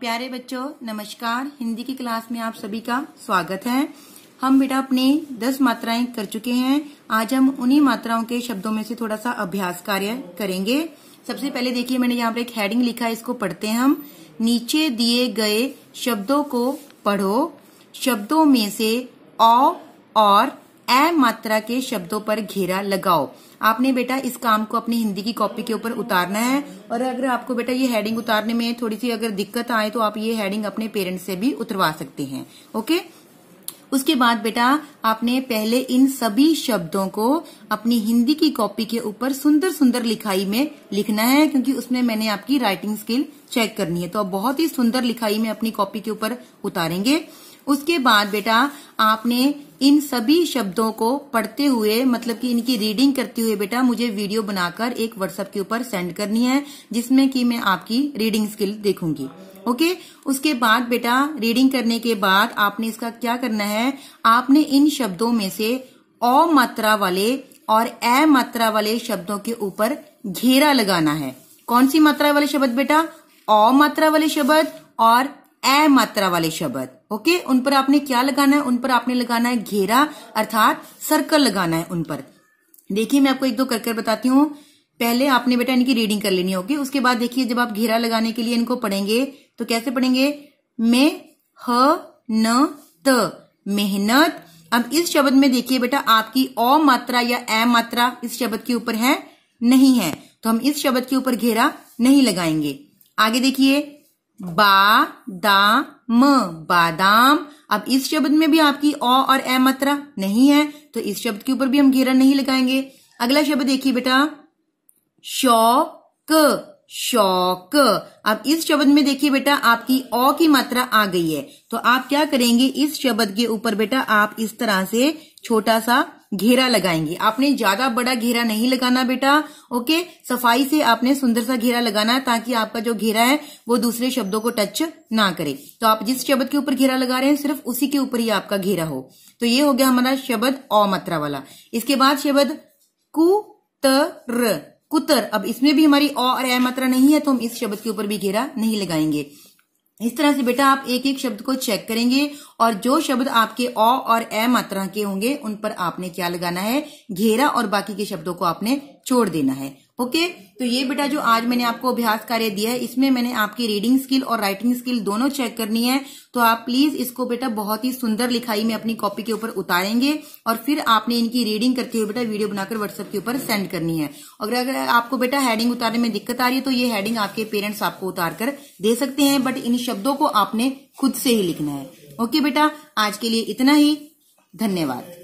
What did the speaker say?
प्यारे बच्चों नमस्कार हिंदी की क्लास में आप सभी का स्वागत है हम बेटा अपने दस मात्राएं कर चुके हैं आज हम उन्हीं मात्राओं के शब्दों में से थोड़ा सा अभ्यास कार्य करेंगे सबसे पहले देखिए मैंने यहाँ पर एक हेडिंग लिखा है इसको पढ़ते हैं हम नीचे दिए गए शब्दों को पढ़ो शब्दों में से औ और ए मात्रा के शब्दों पर घेरा लगाओ आपने बेटा इस काम को अपनी हिंदी की कॉपी के ऊपर उतारना है और अगर आपको बेटा ये हेडिंग उतारने में थोड़ी सी अगर दिक्कत आए तो आप ये हेडिंग अपने पेरेंट्स से भी उतरवा सकते हैं ओके उसके बाद बेटा आपने पहले इन सभी शब्दों को अपनी हिंदी की कॉपी के ऊपर सुंदर सुंदर लिखाई में लिखना है क्योंकि उसमें मैंने आपकी राइटिंग स्किल चेक करनी है तो आप बहुत ही सुंदर लिखाई में अपनी कॉपी के ऊपर उतारेंगे उसके बाद बेटा आपने इन सभी शब्दों को पढ़ते हुए मतलब कि इनकी रीडिंग करते हुए बेटा मुझे वीडियो बनाकर एक व्हाट्सएप के ऊपर सेंड करनी है जिसमें कि मैं आपकी रीडिंग स्किल देखूंगी ओके उसके बाद बेटा रीडिंग करने के बाद आपने इसका क्या करना है आपने इन शब्दों में से अ मात्रा वाले और ए मात्रा वाले शब्दों के ऊपर घेरा लगाना है कौन सी मात्रा वाले शब्द बेटा अ मात्रा वाले शब्द और ए मात्रा वाले शब्द ओके उन पर आपने क्या लगाना है उन पर आपने लगाना है घेरा अर्थात सर्कल लगाना है उन पर देखिए मैं आपको एक दो कर कर बताती हूँ पहले आपने बेटा इनकी रीडिंग कर लेनी होगी उसके बाद देखिए जब आप घेरा लगाने के लिए इनको पढ़ेंगे तो कैसे पढ़ेंगे मे ह न त मेहनत अब इस शब्द में देखिए बेटा आपकी अ मात्रा या ए मात्रा इस शब्द के ऊपर है नहीं है तो हम इस शब्द के ऊपर घेरा नहीं लगाएंगे आगे देखिए बा दा म बादाम अब इस शब्द में भी आपकी अ और ए मात्रा नहीं है तो इस शब्द के ऊपर भी हम घेरा नहीं लगाएंगे अगला शब्द देखिए बेटा शौक शौक अब इस शब्द में देखिए बेटा आपकी अ की मात्रा आ गई है तो आप क्या करेंगे इस शब्द के ऊपर बेटा आप इस तरह से छोटा सा घेरा लगाएंगे आपने ज्यादा बड़ा घेरा नहीं लगाना बेटा ओके सफाई से आपने सुंदर सा घेरा लगाना है ताकि आपका जो घेरा है वो दूसरे शब्दों को टच ना करे तो आप जिस शब्द के ऊपर घेरा लगा रहे हैं सिर्फ उसी के ऊपर ही आपका घेरा हो तो ये हो गया हमारा शब्द अ मात्रा वाला इसके बाद शब्द कुतर कुतर अब इसमें भी हमारी अ और ए मात्रा नहीं है तो हम इस शब्द के ऊपर भी घेरा नहीं लगाएंगे इस तरह से बेटा आप एक एक शब्द को चेक करेंगे और जो शब्द आपके अ और ए मात्रा के होंगे उन पर आपने क्या लगाना है घेरा और बाकी के शब्दों को आपने छोड़ देना है ओके तो ये बेटा जो आज मैंने आपको अभ्यास कार्य दिया है इसमें मैंने आपकी रीडिंग स्किल और राइटिंग स्किल दोनों चेक करनी है तो आप प्लीज इसको बेटा बहुत ही सुंदर लिखाई में अपनी कॉपी के ऊपर उतारेंगे और फिर आपने इनकी रीडिंग करते हुए बेटा वीडियो बनाकर व्हाट्सएप के ऊपर सेंड करनी है और अगर आपको बेटा हेडिंग उतारने में दिक्कत आ रही है तो ये हेडिंग आपके पेरेंट्स आपको उतार कर दे सकते हैं बट इन शब्दों को आपने खुद से ही लिखना है ओके बेटा आज के लिए इतना ही धन्यवाद